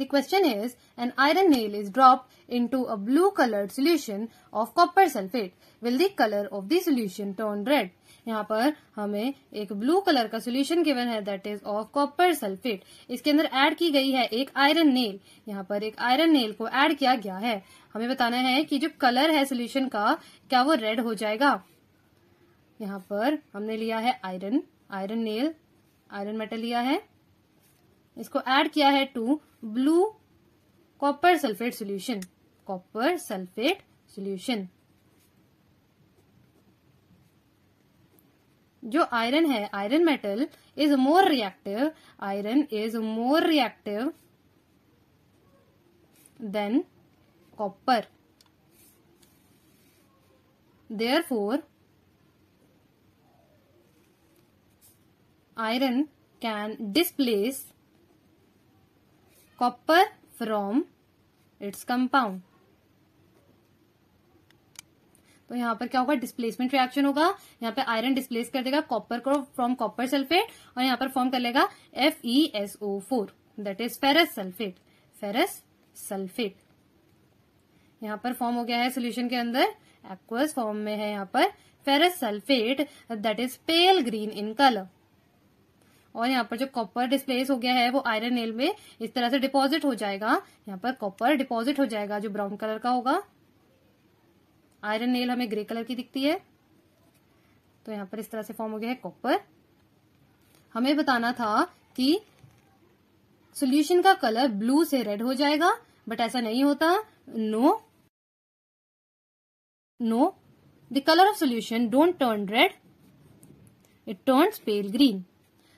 The question is, an iron nail is dropped into a blue colored solution of copper sulfate. Will the color of the solution turn red? यहाँ पर हमें एक blue colour का solution given है that is of copper sulphate इसके अंदर add की गई है एक आयरन नेल यहाँ पर एक आयरन नेल को ऐड किया गया है हमें बताना है कि जो कलर है सोल्यूशन का क्या वो रेड हो जाएगा यहाँ पर हमने लिया है iron iron nail iron metal लिया है इसको ऐड किया है to blue copper sulphate solution copper sulphate solution जो आयरन है iron metal is more reactive iron is more reactive than copper therefore iron can displace copper from its compound तो यहाँ पर क्या होगा डिस्प्लेसमेंट रिएक्शन होगा यहाँ पे आयरन डिस्प्लेस कर देगा कॉपर को फ्रॉम कॉपर सल्फेट और यहाँ पर फॉर्म कर लेगा F E S O four that is ferrous sulphate ferrous sulphate यहाँ पर फॉर्म हो गया है सोल्यूशन के अंदर एक्वस फॉर्म में है यहाँ पर ferrous sulphate that is pale green in colour और यहाँ पर जो कॉपर डिस्प्लेस हो गया है वो आयरन नेल में इस तरह से डिपॉजिट हो जाएगा यहाँ पर कॉपर डिपॉजिट हो जाएगा जो ब्राउन कलर का होगा आयरन नेल हमें ग्रे कलर की दिखती है तो यहाँ पर इस तरह से फॉर्म हो गया है कॉपर हमें बताना था कि सॉल्यूशन का कलर ब्लू से रेड हो जाएगा बट ऐसा नहीं होता no no the colour of solution don't turn red it turns pale green